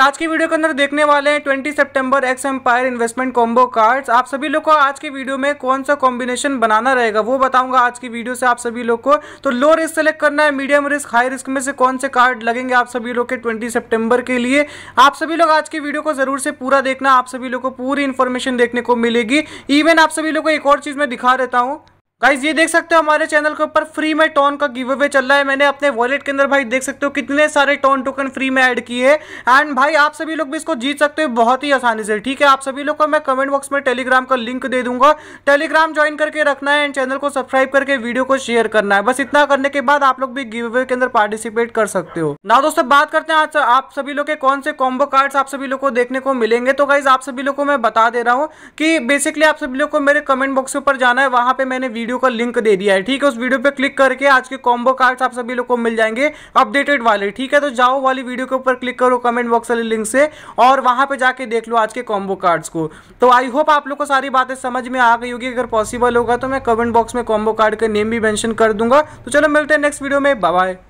आज की वीडियो के अंदर देखने वाले हैं 20 सितंबर X Empire investment combo cards आप सभी लोग को आज की वीडियो में कौन सा कॉम्बिनेशन बनाना रहेगा वो बताऊंगा आज की वीडियो से आप सभी लोग को तो लो रिस्क सेलेक्ट करना है मीडियम रिस्क हाई रिस्क में से कौन से कार्ड लगेंगे आप सभी लोग के ट्वेंटी सेप्टेम्बर के लिए आप सभी लोग आज की वीडियो को जरूर से पूरा देखना आप सभी लोग को पूरी इन्फॉर्मेशन देखने को मिलेगी इवन आप सभी लोग को एक और चीज़ मैं दिखा देता हूँ गाइज ये देख सकते हो हमारे चैनल के ऊपर फ्री में टोन का गिव अवे चल रहा है मैंने अपने वॉलेट के अंदर भाई देख सकते हो कितने सारे टोन टोकन फ्री में ऐड किए एंड भाई आप सभी लोग भी इसको जीत सकते हो बहुत ही आसानी से ठीक है आप सभी लोग को मैं कमेंट बॉक्स में टेलीग्राम का लिंक दे दूंगा टेलीग्राम ज्वाइन करके रखना है एंड चैनल को सब्सक्राइब करके वीडियो को शेयर करना है बस इतना करने के बाद आप लोग भी गिव अवे के अंदर पार्टिसिपेट कर सकते हो ना दोस्तों बात करते हैं आज आप सभी लोग के कौन से कॉम्बो कार्ड्स आप सभी लोग को देखने को मिलेंगे तो गाइज आप सभी लोग को मैं बता दे रहा हूँ कि बेसिकली आप सभी लोग को मेरे कमेंट बॉक्स के ऊपर जाना है वहां पर मैंने वीडियो वीडियो का लिंक दे दिया है ठीक है उस वीडियो पे क्लिक करके आज के कॉम्बो कार्ड्स आप सभी लोग को मिल जाएंगे अपडेटेड वाले ठीक है तो जाओ वाली वीडियो के ऊपर क्लिक करो कमेंट बॉक्स वाले लिंक से और वहां पर जाके देख लो आज के कॉम्बो कार्ड्स को तो आई होप आप लोग को सारी बातें समझ में आ गई होगी अगर पॉसिबल होगा तो मैं कमेंट बॉक्स में कॉम्बो कार्ड का नेम भी मैंशन कर दूंगा तो चलो मिलते हैं नेक्स्ट वीडियो में बाय